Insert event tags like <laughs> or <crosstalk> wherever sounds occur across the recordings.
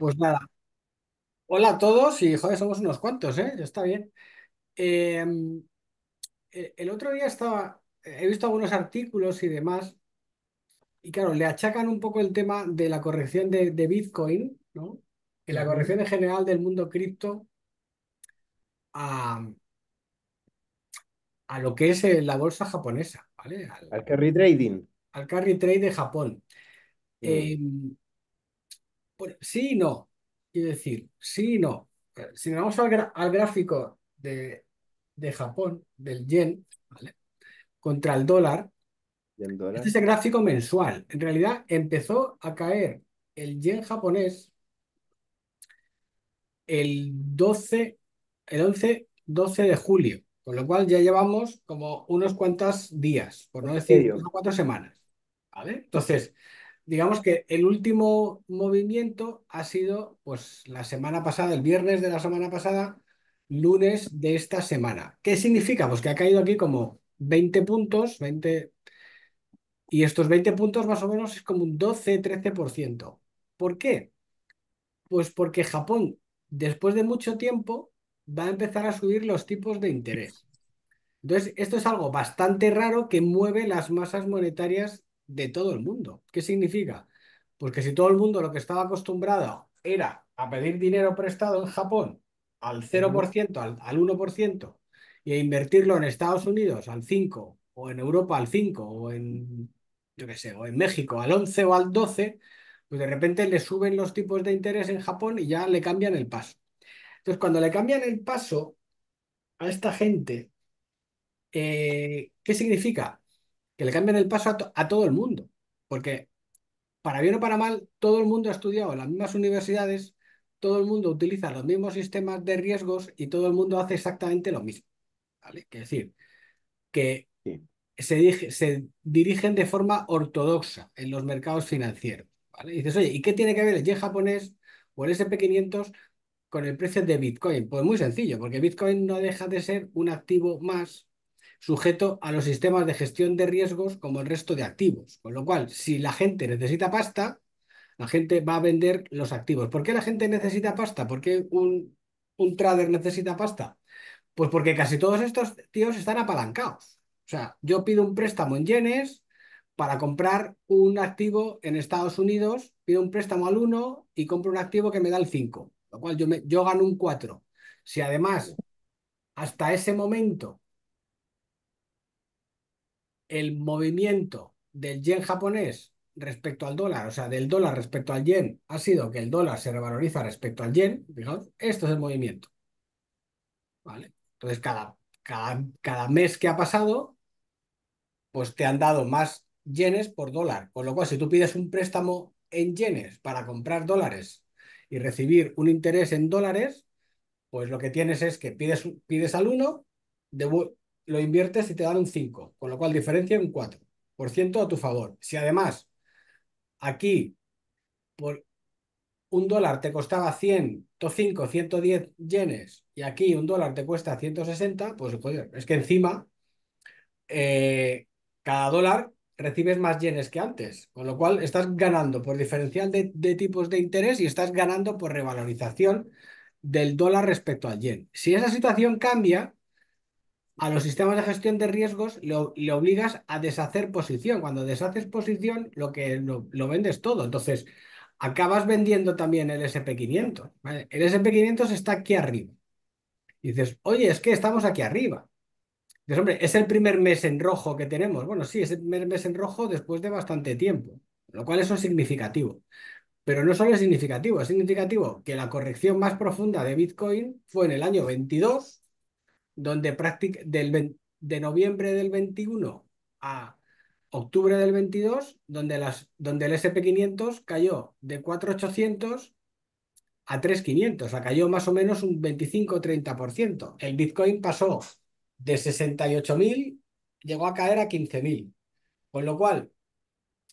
Pues nada. Hola a todos y joder, somos unos cuantos, ¿eh? Está bien. Em, e, el otro día estaba, he visto algunos artículos y demás, y claro, le achacan un poco el tema de la corrección de, Bitcoin, ¿no? Y la corrección en general del mundo cripto a, lo que es eh, la bolsa japonesa, ¿vale? Al, carry trading. al carry trade de Japón sí y no. Quiero decir, sí y no. Si nos vamos al, gráfico de, Japón, del yen, ¿vale? contra el dólar, este es gráfico mensual. En realidad empezó a caer el yen japonés el 12, el 11, 12 de julio, con lo cual ya llevamos como unos cuantos días, por no decir unas cuatro semanas, ¿vale? Entonces, digamos que el último movimiento ha sido, pues, la semana pasada, el viernes de la semana pasada, lunes de esta semana. ¿Qué significa? Pues que ha caído aquí como 20 puntos, 20... Y estos 20 puntos más o menos es como un 12-13%. ¿Por qué? Pues porque Japón, después de mucho tiempo, va a empezar a subir los tipos de interés. Entonces, esto es algo bastante raro que mueve las masas monetarias de todo el mundo. ¿Qué significa? Porque si todo el mundo lo que estaba acostumbrado era a pedir dinero prestado en Japón al 0%, al, 1%, y a invertirlo en Estados Unidos al 5%, o en Europa al 5%, o en, yo sé, o en México al 11 o al 12%, pues de repente le suben los tipos de interés en Japón y ya le cambian el paso. Entonces, cuando le cambian el paso a esta gente, eh, ¿qué significa? que le cambien el paso a, todo el mundo, porque para bien o para mal, todo el mundo ha estudiado en las mismas universidades, todo el mundo utiliza los mismos sistemas de riesgos y todo el mundo hace exactamente lo mismo. ¿Vale? Es decir, que se, dirigen de forma ortodoxa en los mercados financieros. ¿vale? dices, oye, ¿y qué tiene que ver el yen japonés o el SP500 con el precio de Bitcoin? Pues muy sencillo, porque Bitcoin no deja de ser un activo más sujeto a los sistemas de gestión de riesgos como el resto de activos. Con lo cual, si la gente necesita pasta, la gente va a vender los activos. ¿Por qué la gente necesita pasta? ¿Por qué un, un trader necesita pasta? Pues porque casi todos estos tíos están apalancados. O sea, yo pido un préstamo en yenes para comprar un activo en Estados Unidos, pido un préstamo al 1 y compro un activo que me da el 5, lo cual yo, me, yo gano un 4. Si además hasta ese momento el movimiento del yen japonés respecto al dólar, o sea, del dólar respecto al yen, ha sido que el dólar se revaloriza respecto al yen, esto es el movimiento. ¿Vale? Entonces, cada, cada, cada mes que ha pasado, pues te han dado más yenes por dólar. Con lo cual, si tú pides un préstamo en yenes para comprar dólares y recibir un interés en dólares, pues lo que tienes es que pides, pides al 1, lo inviertes y te dan un 5, con lo cual diferencia un 4% a tu favor. Si además aquí por un dólar te costaba 105, 110 yenes y aquí un dólar te cuesta 160, pues es que encima eh, cada dólar recibes más yenes que antes, con lo cual estás ganando por diferencial de, tipos de interés y estás ganando por revalorización del dólar respecto al yen. Si esa situación cambia, a los sistemas de gestión de riesgos le, obligas a deshacer posición. Cuando deshaces posición, lo que lo, vendes todo. Entonces, acabas vendiendo también el SP500. El SP500 está aquí arriba. Y dices, oye, es que estamos aquí arriba. Dices, hombre, es el primer mes en rojo que tenemos. Bueno, sí, es el primer mes en rojo después de bastante tiempo, lo cual es es significativo. Pero no solo es significativo, es significativo que la corrección más profunda de Bitcoin fue en el año 22 donde prácticamente del de noviembre del 21 a octubre del 22, donde, las, donde el SP500 cayó de 4,800 a 3,500, o sea, cayó más o menos un 25-30%. El Bitcoin pasó de 68.000, llegó a caer a 15.000. Con lo cual,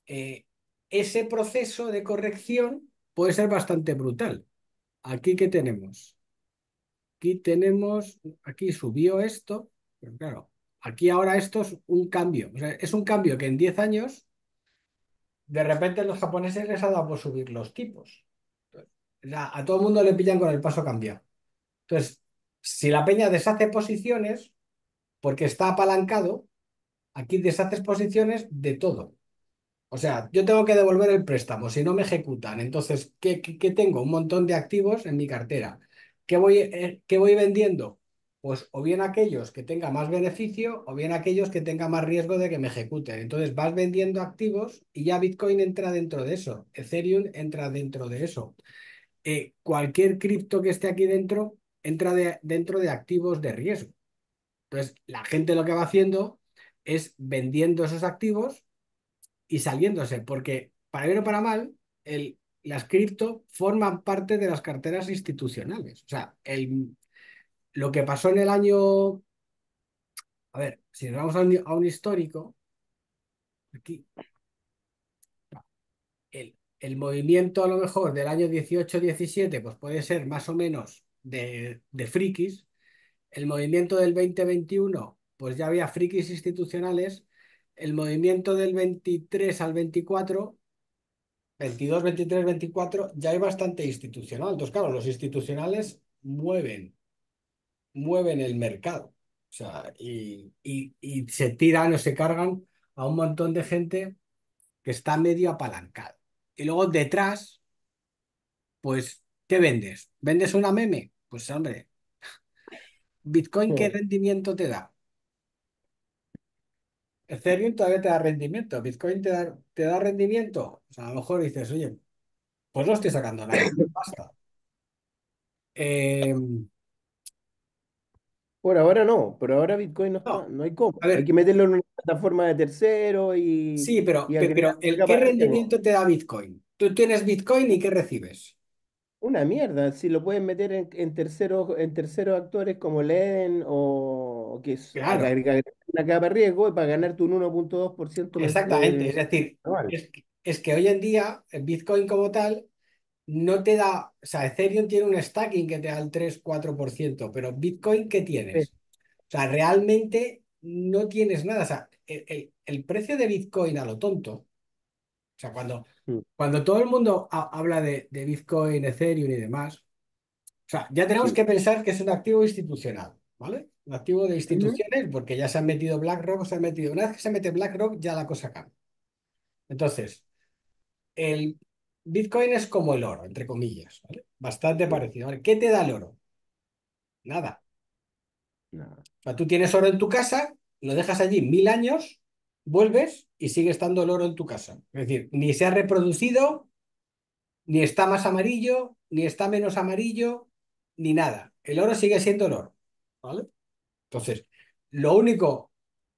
eh, ese proceso de corrección puede ser bastante brutal. Aquí que tenemos aquí tenemos, aquí subió esto, pero claro, aquí ahora esto es un cambio. es un cambio que en 10 años, de repente los japoneses les ha dado por subir los tipos. a todo el mundo le pillan con el paso cambiado. Entonces, si la peña deshace posiciones, porque está apalancado, aquí deshaces posiciones de todo. O sea, yo tengo que devolver el préstamo, si no me ejecutan. Entonces, qué tengo? Un montón de activos en mi cartera ¿qué voy, eh, voy vendiendo? Pues o bien aquellos que tengan más beneficio o bien aquellos que tengan más riesgo de que me ejecuten. Entonces vas vendiendo activos y ya Bitcoin entra dentro de eso, Ethereum entra dentro de eso. Eh, cualquier cripto que esté aquí dentro entra dentro de activos de riesgo. Entonces, la gente lo que va haciendo es vendiendo esos activos y saliéndose, porque para bien o para mal, el las cripto forman parte de las carteras institucionales. O sea, lo que pasó en el año... A ver, si nos vamos a un, histórico, aquí... El, movimiento a lo mejor del año 18-17 pues puede ser más o menos de, de, frikis. El movimiento del 2021 pues ya había frikis institucionales. El movimiento del 23 al 24 22, 23, 24, ya hay bastante institucional. Entonces, claro, los institucionales mueven, mueven el mercado. O sea, y, se tiran o se cargan a un montón de gente que está medio apalancado. Y luego detrás, pues, ¿qué vendes? ¿Vendes una meme? Pues hombre, <laughs> Bitcoin, ¿qué rendimiento te da? Ethereum todavía te da rendimiento, Bitcoin te da, te da rendimiento. O sea, a lo mejor dices, oye, pues no estoy sacando nada, <coughs> basta. Eh, em, Por ahora no, pero ahora Bitcoin no no, hay cómo. Hay que meterlo en una plataforma de tercero y, sí, pero, ¿qué rendimiento te da Bitcoin? Tú tienes Bitcoin y ¿qué recibes? Una mierda, si lo puedes meter en, terceros, en terceros actores como Leden o, que es capa de riesgo para ganarte un 1.2% exactamente. Es decir, es que, es que hoy en día el Bitcoin como tal no te da, o sea, Ethereum tiene un stacking que te da el 3-4%, pero Bitcoin, ¿qué tienes? O sea, realmente no tienes nada. O sea, el precio de Bitcoin a lo tonto o sea, cuando, mm. cuando todo el mundo habla de, Bitcoin, Ethereum y demás, o sea, ya tenemos que pensar que es un activo institucional, ¿vale? Un activo de instituciones, porque ya se han metido BlackRock, se han metido. Una vez que se mete BlackRock, ya la cosa cambia. Entonces, el Bitcoin es como el oro, entre comillas, ¿vale? Bastante parecido. ¿Qué te da el oro? Nada. Nada. tú tienes oro en tu casa, lo dejas allí mil años vuelves y sigue estando el oro en tu casa. Es decir, ni se ha reproducido, ni está más amarillo, ni está menos amarillo, ni nada. El oro sigue siendo el oro. ¿Vale? Entonces, lo único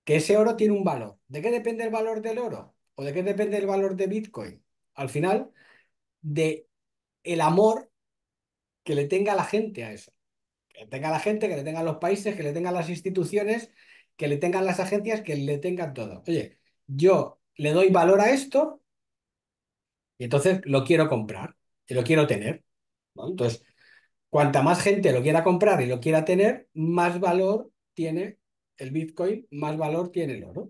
que ese oro tiene un valor. ¿De qué depende el valor del oro? ¿O de qué depende el valor de Bitcoin? Al final, de el amor que le tenga la gente a eso. Que le tenga la gente, que le tengan los países, que le tengan las instituciones que le tengan las agencias, que le tengan todo. Oye, yo le doy valor a esto y entonces lo quiero comprar y lo quiero tener. Entonces, cuanta más gente lo quiera comprar y lo quiera tener, más valor tiene el Bitcoin, más valor tiene el oro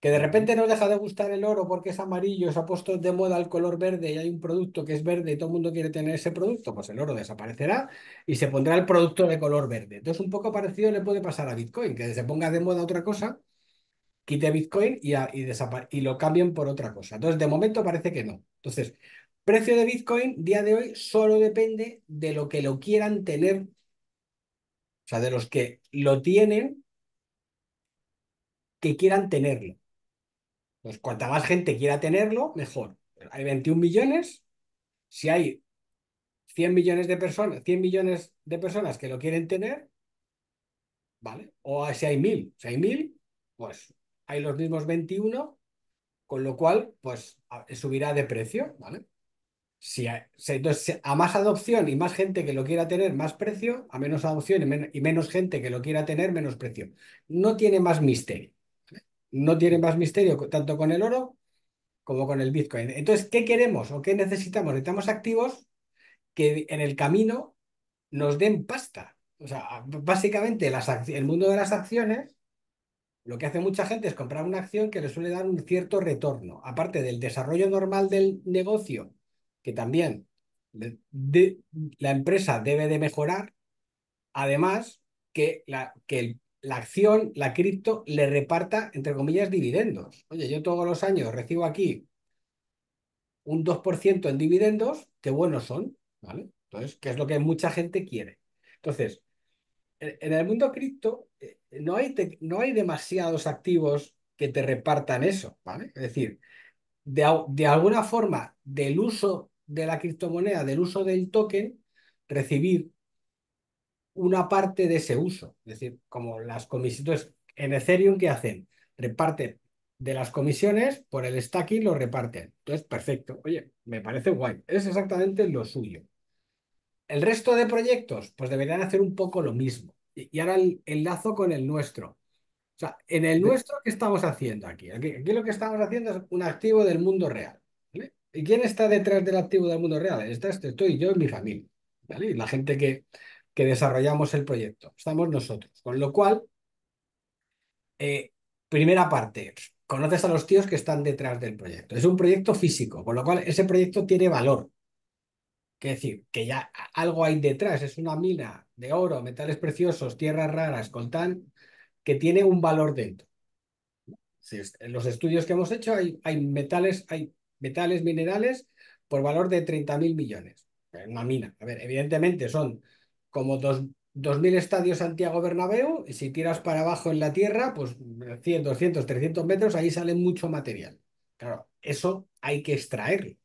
que de repente no deja de gustar el oro porque es amarillo, se ha puesto de moda el color verde y hay un producto que es verde y todo el mundo quiere tener ese producto, pues el oro desaparecerá y se pondrá el producto de color verde. Entonces, un poco parecido le puede pasar a Bitcoin, que se ponga de moda otra cosa, quite Bitcoin y, y, y lo cambien por otra cosa. Entonces, de momento parece que no. Entonces, precio de Bitcoin, día de hoy, solo depende de lo que lo quieran tener, o sea, de los que lo tienen, que quieran tenerlo. Pues cuanta más gente quiera tenerlo, mejor. Hay 21 millones. Si hay 100 millones de personas, 100 millones de personas que lo quieren tener, ¿vale? O si hay mil si hay mil pues hay los mismos 21, con lo cual, pues subirá de precio, ¿vale? Si entonces, a más adopción y más gente que lo quiera tener, más precio, a menos adopción y menos gente que lo quiera tener, menos precio. No tiene más misterio no tiene más misterio tanto con el oro como con el Bitcoin. Entonces, ¿qué queremos o qué necesitamos? Necesitamos activos que en el camino nos den pasta. O sea, básicamente el mundo de las acciones, lo que hace mucha gente es comprar una acción que le suele dar un cierto retorno, aparte del desarrollo normal del negocio, que también la empresa debe de mejorar, además que, la, que el la acción, la cripto, le reparta, entre comillas, dividendos. Oye, yo todos los años recibo aquí un 2% en dividendos, qué buenos son, ¿vale? Entonces, que es lo que mucha gente quiere. Entonces, en el mundo cripto eh, no hay, no hay demasiados activos que te repartan eso, ¿vale? Es decir, de, de alguna forma, del uso de la criptomoneda, del uso del token, recibir una parte de ese uso. Es decir, como las comisiones, en Ethereum, ¿qué hacen? Reparten de las comisiones por el stacking, lo reparten. Entonces, perfecto. Oye, me parece guay. Es exactamente lo suyo. El resto de proyectos, pues deberían hacer un poco lo mismo. Y, ahora el, lazo con el nuestro. O sea, en el nuestro, ¿qué estamos haciendo aquí? Aquí, lo que estamos haciendo es un activo del mundo real. ¿vale? ¿Y quién está detrás del activo del mundo real? Está, este, estoy yo y mi familia. ¿vale? Y la gente que, que desarrollamos el proyecto. Estamos nosotros. Con lo cual, eh, primera parte, conoces a los tíos que están detrás del proyecto. Es un proyecto físico, con lo cual ese proyecto tiene valor. Es decir, que ya algo hay detrás, es una mina de oro, metales preciosos, tierras raras, coltán, que tiene un valor dentro. en los estudios que hemos hecho hay, hay metales, hay metales minerales por valor de 30.000 millones. Una mina. A ver, evidentemente son como 2.000 estadios Santiago Bernabéu, si tiras para abajo en la tierra, pues 100, 200, 300 metros, ahí sale mucho material. Claro, eso hay que extraerlo.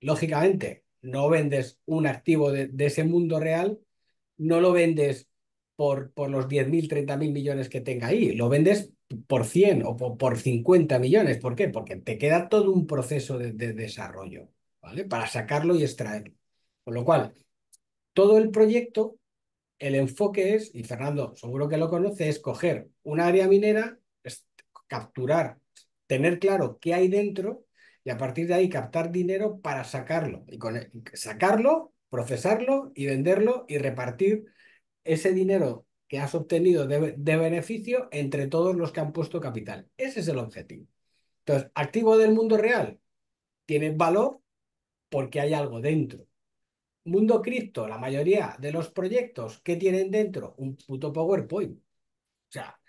Lógicamente, no vendes un activo de, ese mundo real, no lo vendes por, por los 10.000, 30.000 millones que tenga ahí, lo vendes por 100 o por, 50 millones. ¿Por qué? Porque te queda todo un proceso de, de desarrollo, ¿vale? Para sacarlo y extraerlo. Con lo cual, todo el proyecto el enfoque es, y Fernando seguro que lo conoce, es coger un área minera, capturar, tener claro qué hay dentro y a partir de ahí captar dinero para sacarlo. Y e, sacarlo, procesarlo y venderlo y repartir ese dinero que has obtenido de, de, beneficio entre todos los que han puesto capital. Ese es el objetivo. Entonces, activo del mundo real tiene valor porque hay algo dentro mundo cripto, la mayoría de los proyectos que tienen dentro un puto PowerPoint. O sea,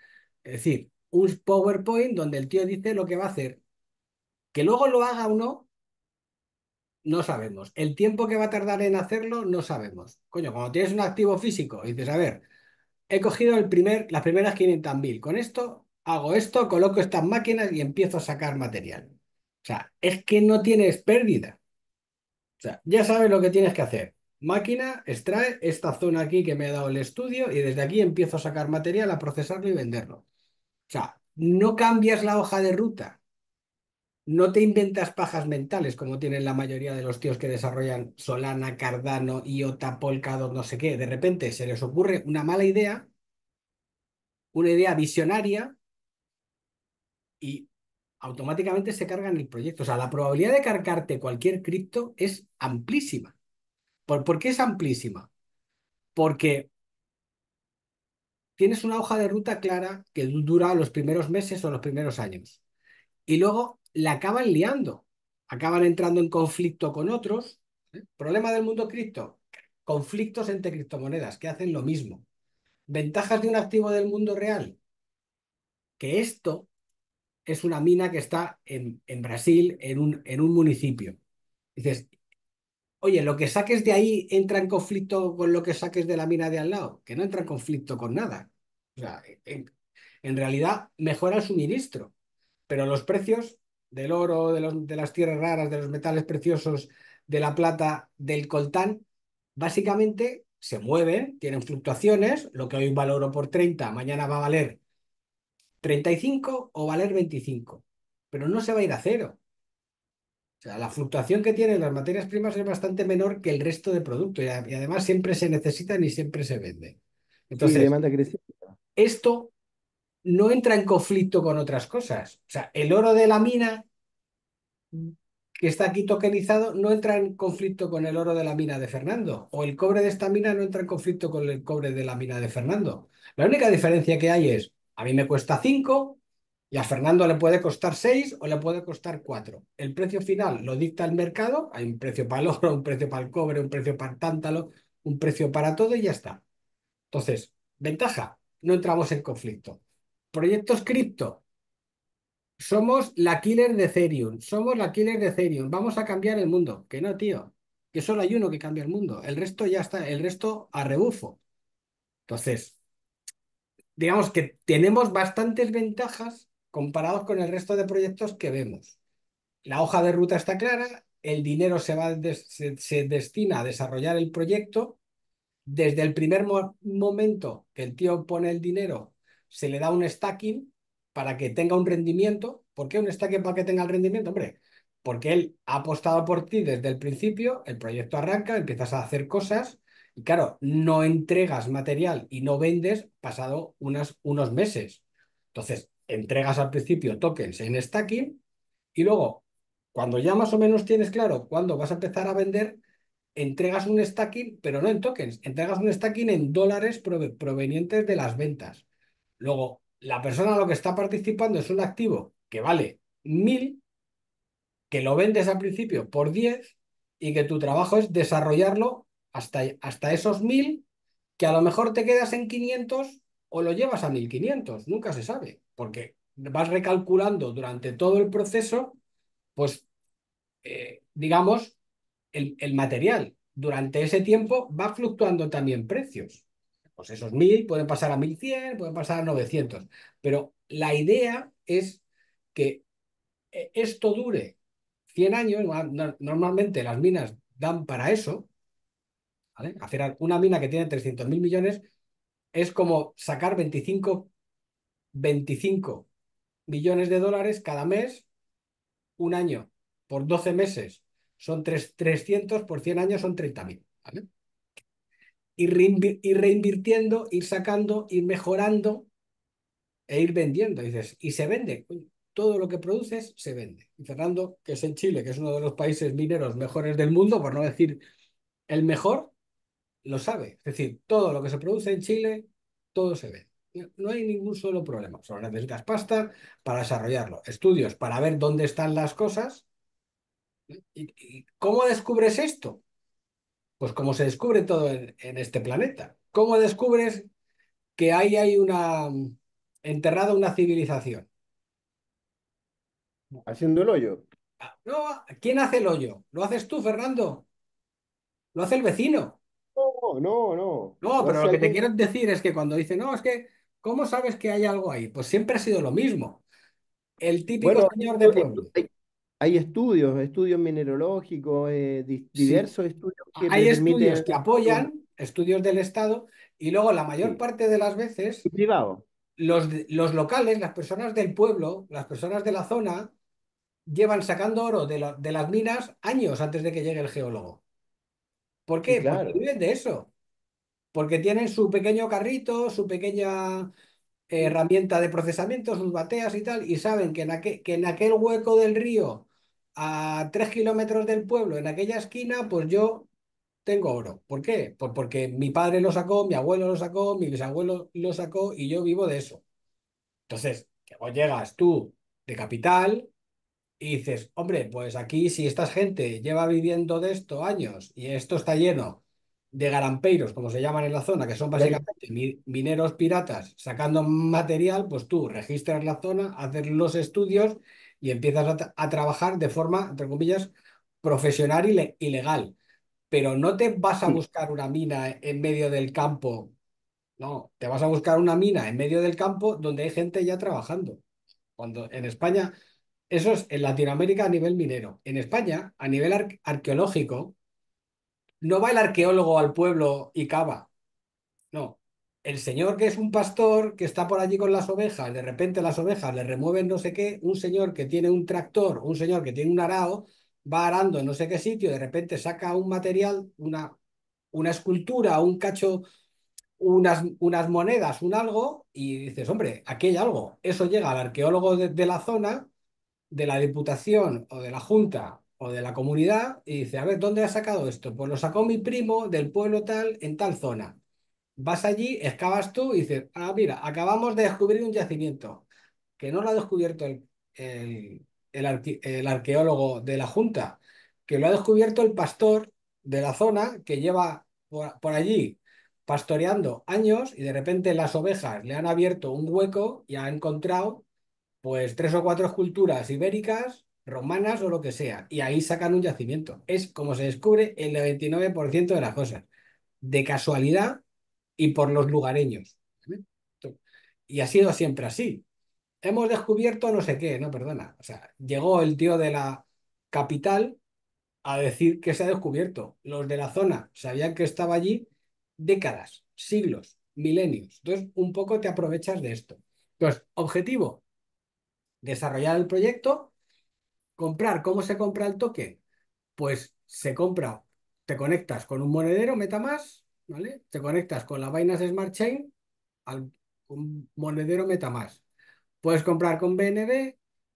es decir, un PowerPoint donde el tío dice lo que va a hacer. Que luego lo haga o no, no sabemos. El tiempo que va a tardar en hacerlo, no sabemos. Coño, cuando tienes un activo físico, dices, a ver, he cogido el primer, las primeras 500.000. Con esto hago esto, coloco estas máquinas y empiezo a sacar material. O sea, es que no tienes pérdida sea, ya sabes lo que tienes que hacer. Máquina extrae esta zona aquí que me ha dado el estudio y desde aquí empiezo a sacar material, a procesarlo y venderlo. O sea, no cambias la hoja de ruta. No te inventas pajas mentales como tienen la mayoría de los tíos que desarrollan Solana, Cardano, IOTA, Polkadot, no sé qué. De repente se les ocurre una mala idea, una idea visionaria y automáticamente se cargan el proyecto. O sea, la probabilidad de cargarte cualquier cripto es amplísima. ¿Por, qué es amplísima? Porque tienes una hoja de ruta clara que dura los primeros meses o los primeros años. Y luego la acaban liando, acaban entrando en conflicto con otros. ¿eh? Problema del mundo cripto, conflictos entre criptomonedas que hacen lo mismo. Ventajas de un activo del mundo real, que esto es una mina que está en, Brasil, en un, en un municipio. Dices, oye, lo que saques de ahí entra en conflicto con lo que saques de la mina de al lado, que no entra en conflicto con nada. O sea, en, realidad mejora el suministro, pero los precios del oro, de, las tierras raras, de los metales preciosos, de la plata, del coltán, básicamente se mueven, tienen fluctuaciones, lo que hoy valoro por 30, mañana va a valer 35 o valer 25, pero no se va a ir a cero. O sea, la fluctuación que tienen las materias primas es bastante menor que el resto de productos y, además siempre se necesitan y siempre se venden. Entonces, esto no entra en conflicto con otras cosas. O sea, el oro de la mina que está aquí tokenizado no entra en conflicto con el oro de la mina de Fernando o el cobre de esta mina no entra en conflicto con el cobre de la mina de Fernando. La única diferencia que hay es a mí me cuesta 5 y a Fernando le puede costar 6 o le puede costar 4. El precio final lo dicta el mercado. Hay un precio para el oro, un precio para el cobre, un precio para el tántalo, un precio para todo y ya está. Entonces, ventaja, no entramos en conflicto. Proyectos cripto. Somos la killer de Ethereum. Somos la killer de Ethereum. Vamos a cambiar el mundo. Que no, tío. Que solo hay uno que cambia el mundo. El resto ya está. El resto a rebufo. Entonces, digamos que tenemos bastantes ventajas comparados con el resto de proyectos que vemos. La hoja de ruta está clara, el dinero se, va se, destina a desarrollar el proyecto. Desde el primer momento que el tío pone el dinero, se le da un stacking para que tenga un rendimiento. ¿Por qué un stacking para que tenga el rendimiento? Hombre, porque él ha apostado por ti desde el principio, el proyecto arranca, empiezas a hacer cosas, y claro, no entregas material y no vendes pasado unas, unos meses. Entonces, entregas al principio tokens en stacking y luego, cuando ya más o menos tienes claro cuándo vas a empezar a vender, entregas un stacking, pero no en tokens, entregas un stacking en dólares provenientes de las ventas. Luego, la persona a lo que está participando es un activo que vale mil, que lo vendes al principio por 10 y que tu trabajo es desarrollarlo hasta, esos 1000, que a lo mejor te quedas en 500 o lo llevas a 1500, nunca se sabe, porque vas recalculando durante todo el proceso, pues, eh, digamos, el, el, material. Durante ese tiempo va fluctuando también precios. Pues esos 1000 pueden pasar a 1100, pueden pasar a 900, pero la idea es que eh, esto dure 100 años, normalmente las minas dan para eso, Hacer una mina que tiene 300 mil millones es como sacar 25, millones de dólares cada mes, un año, por 12 meses. Son 300 por 100 años, son 30.000 ¿vale? Y ir reinvirtiendo, ir sacando, ir mejorando e ir vendiendo. dices, y se vende. Todo lo que produces se vende. Y Fernando, que es en Chile, que es uno de los países mineros mejores del mundo, por no decir el mejor, lo sabe. Es decir, todo lo que se produce en Chile, todo se ve. No hay ningún solo problema. Solo necesitas pasta para desarrollarlo, estudios para ver dónde están las cosas. ¿Y, cómo descubres esto? Pues como se descubre todo en, este planeta. ¿Cómo descubres que ahí hay una enterrada una civilización? Haciendo el hoyo. Ah, no, ¿quién hace el hoyo? ¿Lo haces tú, Fernando? ¿Lo hace el vecino? no, no, no. pero lo que te quiero decir es que cuando dicen, no, es que, ¿cómo sabes que hay algo ahí? Pues siempre ha sido lo mismo. El típico señor de pueblo. Hay, estudios, estudios mineralógicos, eh, diversos estudios que estudios que apoyan, estudios del Estado, y luego la mayor parte de las veces... Los, los locales, las personas del pueblo, las personas de la zona, llevan sacando oro de las minas años antes de que llegue el geólogo. ¿Por qué? Porque viven de eso. Porque tienen su pequeño carrito, su pequeña eh, herramienta de procesamiento, sus bateas y tal, y saben que en, aquel, hueco del río, a tres kilómetros del pueblo, en aquella esquina, pues yo tengo oro. ¿Por qué? Pues porque mi padre lo sacó, mi abuelo lo sacó, mi bisabuelo lo sacó y yo vivo de eso. Entonces, llegas tú de capital y dices, hombre, pues aquí si esta gente lleva viviendo de esto años y esto está lleno de garampeiros, como se llaman en la zona, que son básicamente mineros piratas sacando material, pues tú registras la zona, haces los estudios y empiezas a, trabajar de forma, entre comillas, profesional y, legal. Pero no te vas a mm. buscar una mina en medio del campo, no, te vas a buscar una mina en medio del campo donde hay gente ya trabajando. Cuando en España eso es en Latinoamérica a nivel minero. En España, a nivel arqueológico, no va el arqueólogo al pueblo y cava. No. El señor que es un pastor que está por allí con las ovejas, de repente las ovejas le remueven no sé qué, un señor que tiene un tractor, un señor que tiene un arao, va arando en no sé qué sitio, de repente saca un material, una, una escultura, un cacho, unas, unas monedas, un algo, y dices, hombre, aquí hay algo. Eso llega al arqueólogo de la zona de la Diputación o de la Junta o de la comunidad y dice, a ver, ¿dónde ha sacado esto? Pues lo sacó mi primo del pueblo tal en tal zona. Vas allí, excavas tú y dices, ah, mira, acabamos de descubrir un yacimiento que no lo ha descubierto el, arqueólogo de la Junta, que lo ha descubierto el pastor de la zona que lleva por allí pastoreando años y de repente las ovejas le han abierto un hueco y ha encontrado pues tres o cuatro esculturas ibéricas, romanas o lo que sea, y ahí sacan un yacimiento. Es como se descubre el 99% de las cosas, de casualidad y por los lugareños. Y ha sido siempre así. Hemos descubierto no sé qué, no, perdona. O sea, llegó el tío de la capital a decir que se ha descubierto. Los de la zona sabían que estaba allí décadas, siglos, milenios. Entonces, un poco te aprovechas de esto. Entonces, objetivo, desarrollar el proyecto, comprar. ¿Cómo se compra el token? Pues se compra, te conectas con un monedero MetaMask, ¿vale? Te conectas con la Binance Smart Chain al un monedero MetaMask. Puedes comprar con BNB,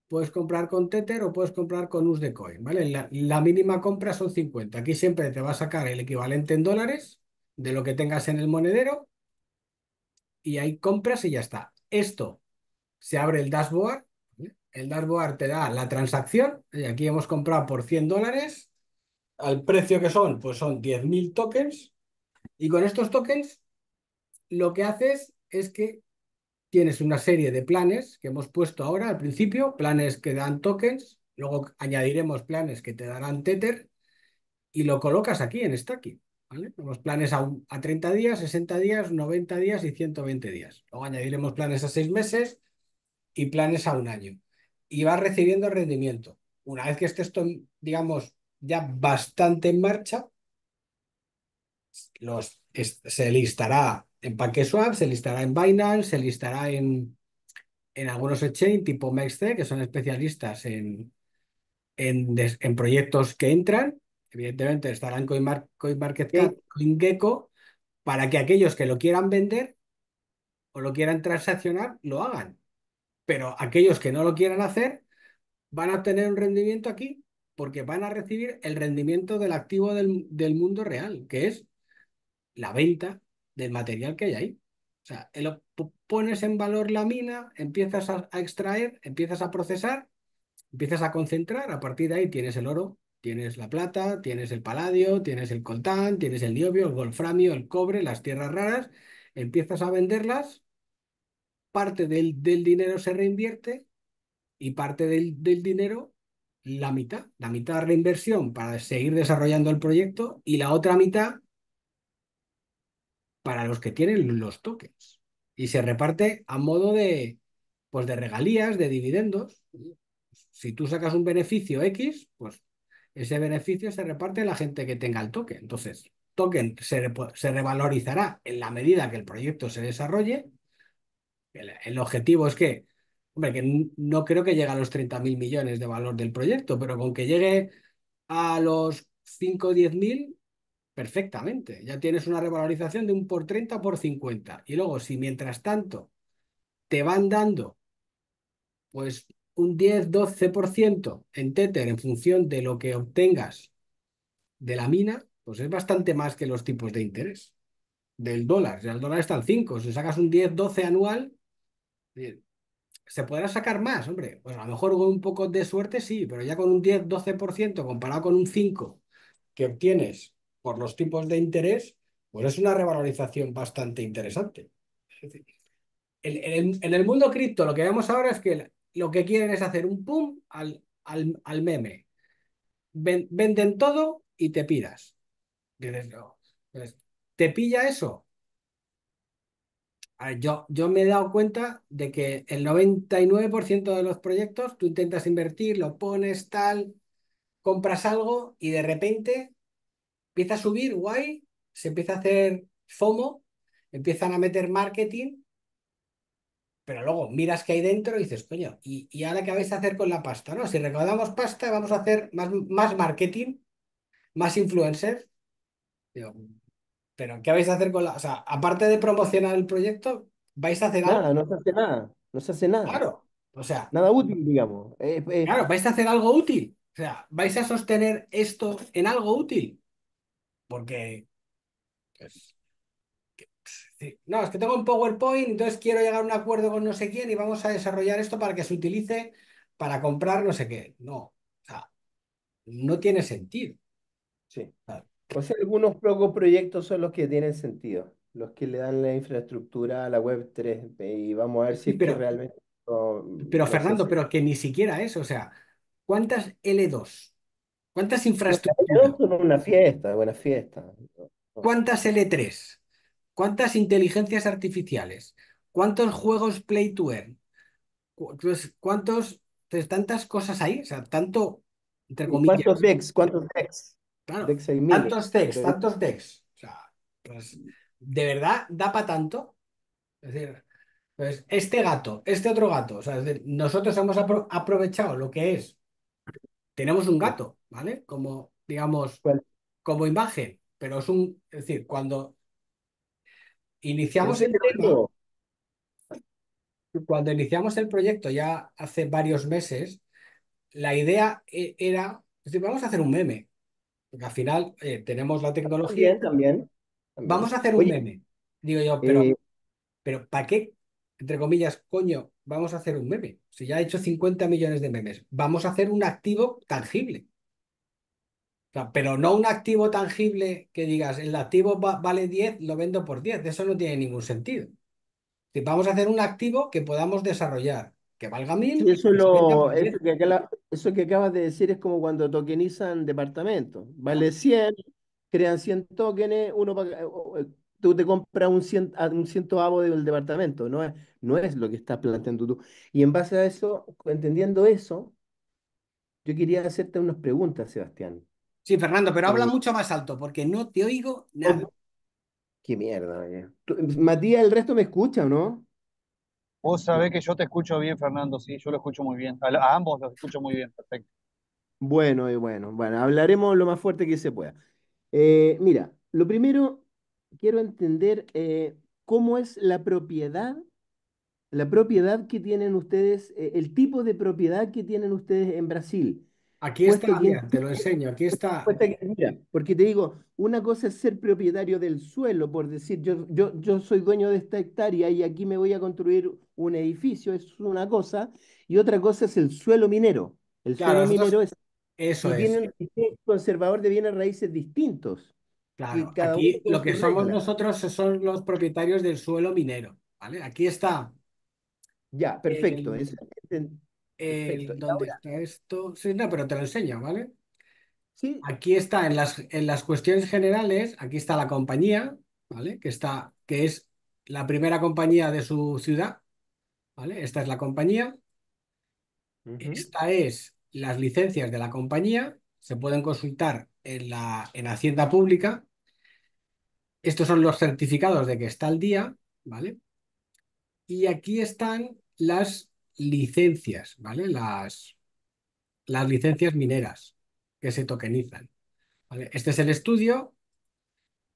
puedes comprar con Tether o puedes comprar con USDCoin, ¿vale? La, la mínima compra son 50. Aquí siempre te va a sacar el equivalente en dólares de lo que tengas en el monedero y ahí compras y ya está. Esto se abre el dashboard el Darboard te da la transacción, y aquí hemos comprado por 100 dólares, al precio que son, pues son 10.000 tokens, y con estos tokens lo que haces es que tienes una serie de planes que hemos puesto ahora al principio, planes que dan tokens, luego añadiremos planes que te darán Tether, y lo colocas aquí en Stacky. ¿vale? Los planes a, a 30 días, 60 días, 90 días y 120 días. Luego añadiremos planes a 6 meses y planes a un año y va recibiendo rendimiento. Una vez que esté esto, digamos, ya bastante en marcha, los, se listará en PancakeSwap, se listará en Binance, se listará en, en algunos exchange tipo MEXC, que son especialistas en, en, proyectos que entran. Evidentemente estarán en CoinMarketCap, CoinGecko, para que aquellos que lo quieran vender o lo quieran transaccionar, lo hagan. Pero aquellos que no lo quieran hacer van a obtener un rendimiento aquí porque van a recibir el rendimiento del activo del, mundo real, que es la venta del material que hay ahí. O sea, pones en valor la mina, empiezas a, extraer, empiezas a procesar, empiezas a concentrar, a partir de ahí tienes el oro, tienes la plata, tienes el paladio, tienes el coltán, tienes el niobio, el golframio, el cobre, las tierras raras, empiezas a venderlas parte del, dinero se reinvierte y parte del, dinero, la mitad, la mitad de reinversión para seguir desarrollando el proyecto y la otra mitad para los que tienen los tokens. Y se reparte a modo de, pues de regalías, de dividendos. Si tú sacas un beneficio X, pues ese beneficio se reparte a la gente que tenga el token. Entonces, token se revalorizará en la medida que el proyecto se desarrolle el, objetivo es que, hombre, que no creo que llegue a los 30.000 millones de valor del proyecto, pero con que llegue a los 5 o 10.000, perfectamente. Ya tienes una revalorización de un por 30 por 50. Y luego, si mientras tanto te van dando pues un 10-12% en Tether en función de lo que obtengas de la mina, pues es bastante más que los tipos de interés del dólar. O sea, el dólar está al 5. Si sacas un 10-12 anual, se podrá sacar más, hombre. Pues a lo mejor con un poco de suerte sí, pero ya con un 10-12% comparado con un 5% que obtienes por los tipos de interés, pues es una revalorización bastante interesante. en, el mundo cripto lo que vemos ahora es que lo que quieren es hacer un pum al, al, meme. venden todo y te pidas ¿Te pilla eso? yo, me he dado cuenta de que el 99% de los proyectos tú intentas invertir, lo pones, tal, compras algo y de repente empieza a subir, guay, se empieza a hacer FOMO, empiezan a meter marketing, pero luego miras qué hay dentro y dices, coño, ¿y, ahora qué vais a hacer con la pasta? ¿no? Si recaudamos pasta, vamos a hacer más, más marketing, más influencers. ¿Pero qué vais a hacer con la...? O sea, aparte de promocionar el proyecto, ¿vais a hacer Nada, no se hace nada, no se hace nada. Claro, o sea, Nada útil, digamos. Eh, eh, claro, ¿vais a hacer algo útil? O sea, ¿vais a sostener esto en algo útil? Porque... Pues, no, es que tengo un PowerPoint, entonces quiero llegar a un acuerdo con no sé quién y vamos a desarrollar esto para que se utilice para comprar no sé qué. No, o sea, no tiene sentido. sí. O sea, algunos pocos proyectos son los que tienen sentido, los que le dan la infraestructura a la web 3 y vamos a ver si realmente... pero Fernando, pero que ni siquiera es. o sea, ¿cuántas L2? ¿Cuántas l infraestructuras? son una fiesta, buena fiesta. ¿Cuántas L3? ¿Cuántas inteligencias artificiales? ¿Cuántos juegos play to earn? Pues, ¿Cuántos, pues, tantas cosas ahí? O sea, tanto, entre comillas, cuántos decks? ¿Cuántos decks? Claro, tantos decks, tantos pues, de verdad da para tanto. Es decir, pues, este gato, este otro gato. O nosotros hemos aprovechado lo que es. Tenemos un gato, ¿vale? Como, digamos, como imagen. Pero es un, es decir, cuando iniciamos pues el cuando iniciamos el proyecto ya hace varios meses, la idea e-, era, vamos a hacer un meme al final eh, tenemos la tecnología. También, Vamos a hacer un meme. Digo yo, pero, eh, pero ¿para qué? Entre comillas, coño, vamos a hacer un meme. Si ya he hecho 50 millones de memes, vamos a hacer un activo tangible. pero no un activo tangible que digas, el activo vale 10, lo vendo por 10. Eso no tiene ningún sentido. Si vamos a hacer un activo que podamos desarrollar, que valga mil. eso, eso, que acabas de decir es como cuando tokenizan departamentos. Vale 100, crean 100 tokens, uno eh, eh, tú te compras un, cien, ah, un cientoavo del departamento. No es, no es lo que estás planteando tú. Y en base a eso, entendiendo eso, yo quería hacerte unas preguntas, Sebastián. Sí, Fernando, pero habla mucho más alto porque no te oigo oh, nada. Qué mierda. Eh. Matías, el resto me escucha, o ¿no? Vos sabés que yo te escucho bien, Fernando, sí, yo lo escucho muy bien. A, ambos los escucho muy bien, perfecto. Bueno, y bueno, bueno, hablaremos lo más fuerte que se pueda. Eh, mira, lo primero, quiero entender eh, cómo es la propiedad, la propiedad que tienen ustedes, eh, el tipo de propiedad que tienen ustedes en Brasil. Aquí pues está, te lo enseño, aquí está. Pues porque te digo, una cosa es ser propietario del suelo, por decir, yo, yo, yo soy dueño de esta hectárea y aquí me voy a construir un edificio, es una cosa, y otra cosa es el suelo minero. El suelo minero es... Eso es. Tiene conservador de bienes raíces distintos. Claro, aquí lo que somos nosotros son los propietarios del suelo minero, ¿vale? Aquí está. Ya, eh, perfecto. ¿Dónde está esto? Sí, no, pero te lo enseño, ¿vale? Aquí está en las, en las cuestiones generales, aquí está la compañía, ¿vale? Que está, que es la primera compañía de su ciudad, ¿vale? Esta es la compañía. Esta es las licencias de la compañía, se pueden consultar en la en Hacienda Pública. Estos son los certificados de que está al día, ¿vale? Y aquí están las licencias, ¿vale? Las, las licencias mineras que se tokenizan. ¿vale? Este es el estudio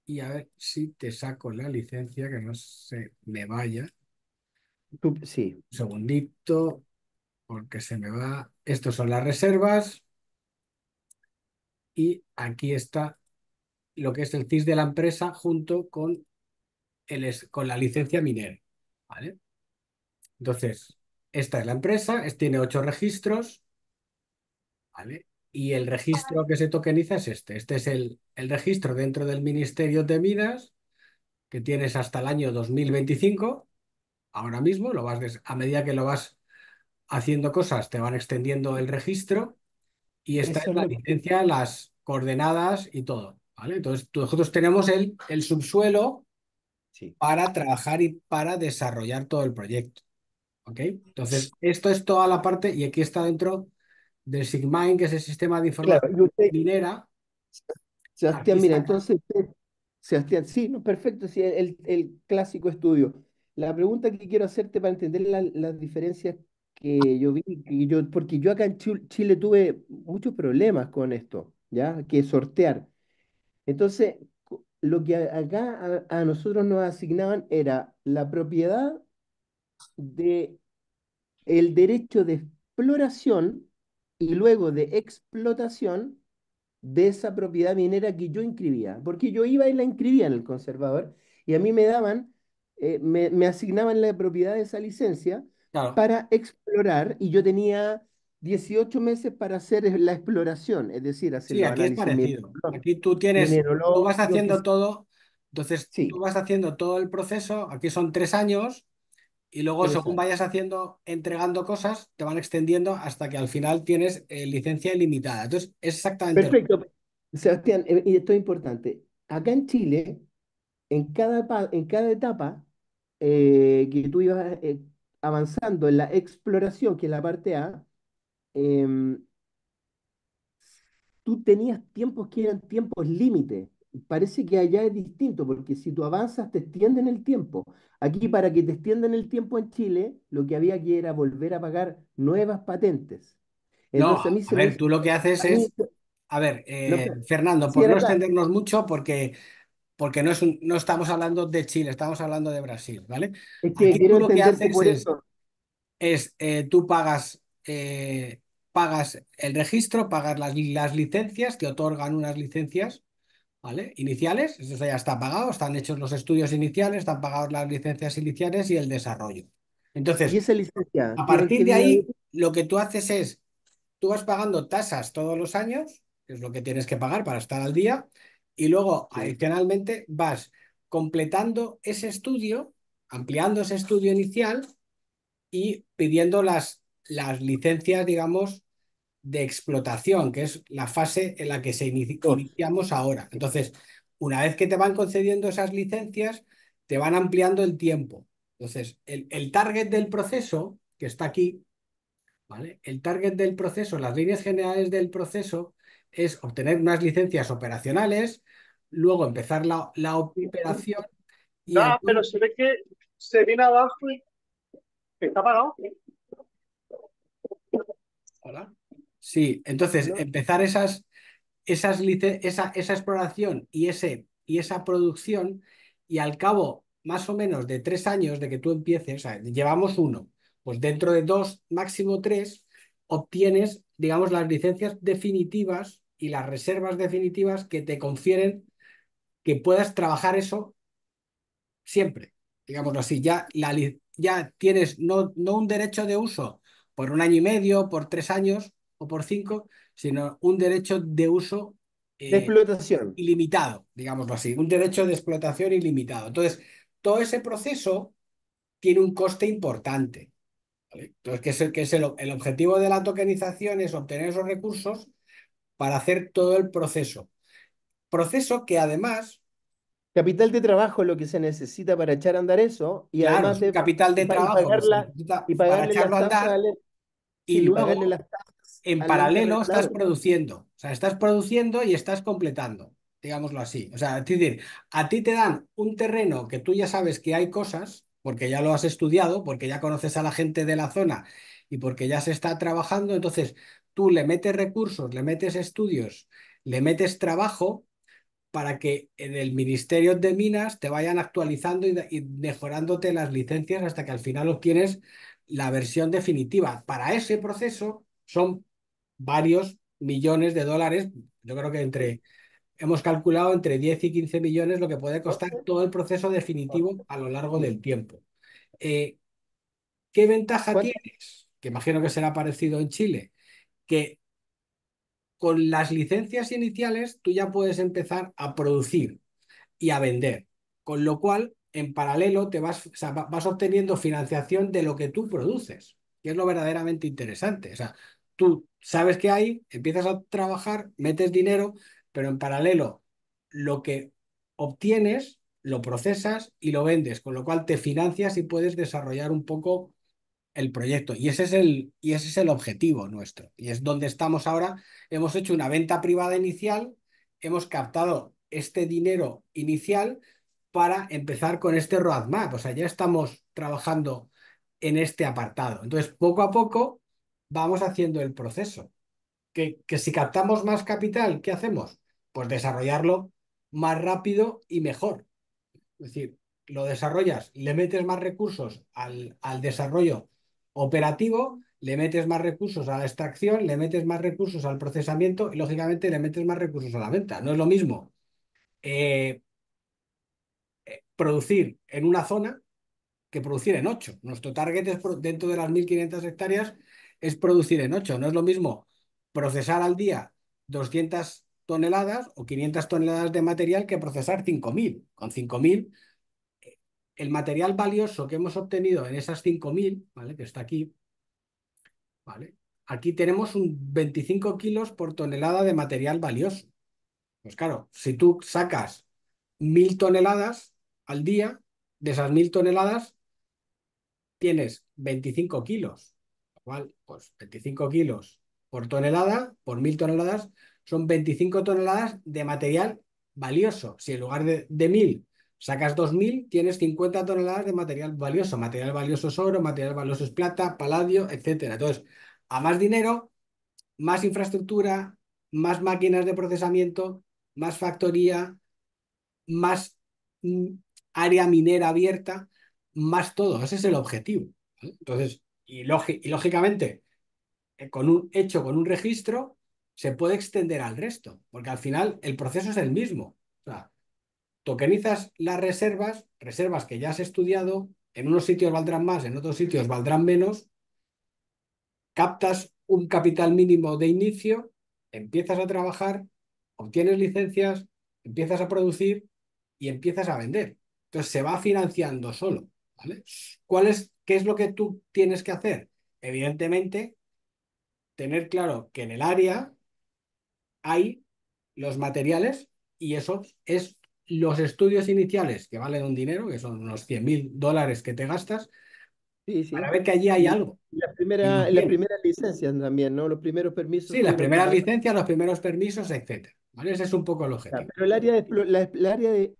y a ver si te saco la licencia que no se me vaya. sí. Un segundito, porque se me va. Estas son las reservas. Y aquí está lo que es el CIS de la empresa junto con, el, con la licencia minera. ¿vale? Entonces, esta es la empresa, tiene ocho registros, ¿vale? Y el registro que se tokeniza es este. Este es el, el registro dentro del Ministerio de Minas que tienes hasta el año 2025. Ahora mismo, lo vas a medida que lo vas haciendo cosas, te van extendiendo el registro y está en es la licencia, las coordenadas y todo, ¿vale? Entonces, nosotros tenemos el, el subsuelo para trabajar y para desarrollar todo el proyecto. Entonces, esto es toda la parte y aquí está dentro del Sigmain, que es el sistema de información minera. Sebastián, mira, entonces, este, Sebastián, sí, perfecto, sí, el, clásico estudio. La pregunta que quiero hacerte para entender las diferencias que yo vi, y yo, porque yo acá en Chile tuve muchos problemas con esto, ¿ya? Que sortear. Entonces, lo que acá a nosotros nos asignaban era la propiedad de el derecho de exploración y luego de explotación de esa propiedad minera que yo inscribía, porque yo iba y la inscribía en el conservador y a mí me daban, eh, me, asignaban la propiedad de esa licencia para explorar y yo tenía 18 meses para hacer la exploración, es decir, hacer sí, aquí es parecido. Aquí tú tienes, tú vas haciendo todo, entonces sí. tú vas haciendo todo el proceso, aquí son tres años y luego, según vayas haciendo, entregando cosas, te van extendiendo hasta que al final tienes eh, licencia ilimitada. Entonces, exactamente. Perfecto. Sebastián, eh, y esto es importante. Acá en Chile, en cada, en cada etapa eh, que tú ibas avanzando en la exploración, que es la parte A, em, tú tenías tiempos que eran tiempos límite parece que allá es distinto, porque si tú avanzas te extienden el tiempo. Aquí para que te extiendan el tiempo en Chile, lo que había que era volver a pagar nuevas patentes. Entonces, no, a, ver, tú lo que haces es... A ver, eh, Fernando, por no extendernos mucho, porque, porque no, es no estamos hablando de Chile, estamos hablando de Brasil, ¿vale? Es que Aquí tú lo que haces es, es eh, tú pagas... Eh, pagas el registro, pagas las, las licencias, te otorgan unas licencias ¿vale? Iniciales, eso ya está pagado, están hechos los estudios iniciales, están pagados las licencias iniciales y el desarrollo. Entonces, a partir de ahí, lo que tú haces es, tú vas pagando tasas todos los años, que es lo que tienes que pagar para estar al día, y luego, adicionalmente, vas completando ese estudio, ampliando ese estudio inicial y pidiendo las, las licencias, digamos, de explotación, que es la fase en la que se iniciamos ahora. Entonces, una vez que te van concediendo esas licencias, te van ampliando el tiempo. Entonces, el, el target del proceso, que está aquí, ¿vale? El target del proceso, las líneas generales del proceso, es obtener unas licencias operacionales, luego empezar la, operación. no, pero se ve que se viene abajo y está parado Hola. Sí, entonces empezar esas, esa, exploración y, ese, y esa producción y al cabo más o menos de tres años de que tú empieces, o sea, llevamos uno, pues dentro de dos, máximo tres, obtienes, digamos, las licencias definitivas y las reservas definitivas que te confieren que puedas trabajar eso siempre, digámoslo así, ya, ya tienes no, no un derecho de uso por un año y medio, por tres años, o por cinco, sino un derecho de uso de eh, explotación. ilimitado, digámoslo así, un derecho de explotación ilimitado. Entonces, todo ese proceso tiene un coste importante. Entonces, que es, el, que es el, objetivo de la tokenización es obtener esos recursos para hacer todo el proceso. Proceso que además Capital de trabajo es lo que se necesita para echar a andar eso. Y además capital de trabajo. y para echarlo a andar. Y, luego, en paralelo estás produciendo. O sea, estás produciendo y estás completando, digámoslo así. O sea, es decir, a ti te dan un terreno que tú ya sabes que hay cosas, porque ya lo has estudiado, porque ya conoces a la gente de la zona y porque ya se está trabajando. Entonces, tú le metes recursos, le metes estudios, le metes trabajo para que en el Ministerio de Minas te vayan actualizando y, y mejorándote las licencias hasta que al final obtienes la versión definitiva. Para ese proceso son varios millones de dólares, yo creo que entre, hemos calculado entre 10 y 15 millones lo que puede costar todo el proceso definitivo a lo largo del mm. tiempo. Eh, ¿Qué ventaja tienes? Que imagino que será parecido en Chile, que con las licencias iniciales tú ya puedes empezar a producir y a vender, con lo cual en paralelo te vas, vas obteniendo financiación de lo que tú produces, que es lo verdaderamente interesante. O sea, tú sabes que hay, empiezas a trabajar, metes dinero, pero en paralelo lo que obtienes lo procesas y lo vendes, con lo cual te financias y puedes desarrollar un poco el proyecto. Y ese es el, y ese es el objetivo nuestro. Y es donde estamos ahora. Hemos hecho una venta privada inicial, hemos captado este dinero inicial para empezar con este roadmap. O sea, ya estamos trabajando en este apartado. Entonces, poco a poco vamos haciendo el proceso. Que, que si captamos más capital, ¿qué hacemos? Pues desarrollarlo más rápido y mejor. Es decir, lo desarrollas, le metes más recursos al, desarrollo operativo, le metes más recursos a la extracción, le metes más recursos al procesamiento y lógicamente le metes más recursos a la venta. No es lo mismo eh, eh, producir en una zona que producir en ocho. Nuestro target es dentro de las 1.500 hectáreas es producir en 8. No es lo mismo procesar al día 200 toneladas o 500 toneladas de material que procesar 5.000. Con 5.000, eh, el material valioso que hemos obtenido en esas 5.000, ¿vale? que está aquí, ¿vale? aquí tenemos un 25 kilos por tonelada de material valioso. Pues claro, si tú sacas 1.000 toneladas al día, de esas 1.000 toneladas tienes 25 kilos pues 25 kilos por tonelada, por mil toneladas, son 25 toneladas de material valioso. Si en lugar de, de mil sacas 2.000, tienes 50 toneladas de material valioso. Material valioso es oro, material valioso es plata, paladio, etc. Entonces, a más dinero, más infraestructura, más máquinas de procesamiento, más factoría, más mm, área minera abierta, más todo. Ese es el objetivo. Entonces, y, lógicamente, eh, con un hecho, con un registro, se puede extender al resto, porque al final el proceso es el mismo. O sea, tokenizas las reservas, reservas que ya has estudiado, en unos sitios valdrán más, en otros sitios valdrán menos, captas un capital mínimo de inicio, empiezas a trabajar, obtienes licencias, empiezas a producir y empiezas a vender. Entonces se va financiando solo. ¿Cuál es ¿Qué es lo que tú tienes que hacer? Evidentemente, tener claro que en el área hay los materiales y eso es los estudios iniciales que valen un dinero, que son unos 100 mil dólares que te gastas, para ver que allí hay algo. la la primera licencia también, ¿no? Los primeros permisos. Sí, las primeras licencias, los primeros permisos, etcétera. ¿Vale? Ese es un poco el objetivo. Pero el área el área de